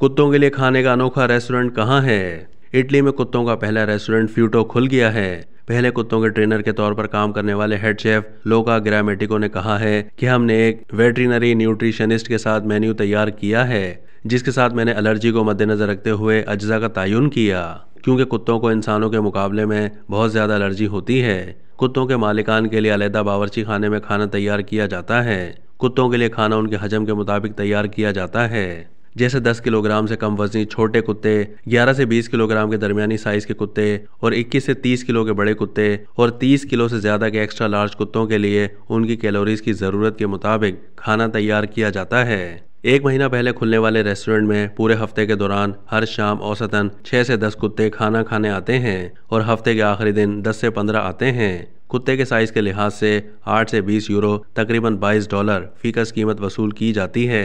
कुत्तों के लिए खाने का अनोखा रेस्टोरेंट कहाँ है इटली में कुत्तों का पहला रेस्टोरेंट फ्यूटो खुल गया है पहले कुत्तों के ट्रेनर के तौर पर काम करने वाले हेड शेफ लोका ग्रामेटिको ने कहा है कि हमने एक वेटरिनरी न्यूट्रिशनिस्ट के साथ मेन्यू तैयार किया है जिसके साथ मैंने एलर्जी को मद्देनजर रखते हुए अज्जा का तयन किया क्योंकि कुत्तों को इंसानों के मुकाबले में बहुत ज़्यादा एलर्जी होती है कुत्तों के मालिकान के लिए अलहदा बावरची खाने में खाना तैयार किया जाता है कुत्तों के लिए खाना उनके हजम के मुताबिक तैयार किया जाता है जैसे 10 किलोग्राम से कम वजनी छोटे कुत्ते 11 से 20 किलोग्राम के दरमियानी साइज के कुत्ते और 21 से 30 किलो के बड़े कुत्ते और 30 किलो से ज़्यादा के एक्स्ट्रा लार्ज कुत्तों के लिए उनकी कैलोरीज की ज़रूरत के मुताबिक खाना तैयार किया जाता है एक महीना पहले खुलने वाले रेस्टोरेंट में पूरे हफ्ते के दौरान हर शाम औसतन 6 से 10 कुत्ते खाना खाने आते हैं और हफ्ते के आखिरी दिन 10 से 15 आते हैं कुत्ते के साइज के लिहाज से 8 से 20 यूरो तकरीबन 22 डॉलर फीकस कीमत वसूल की जाती है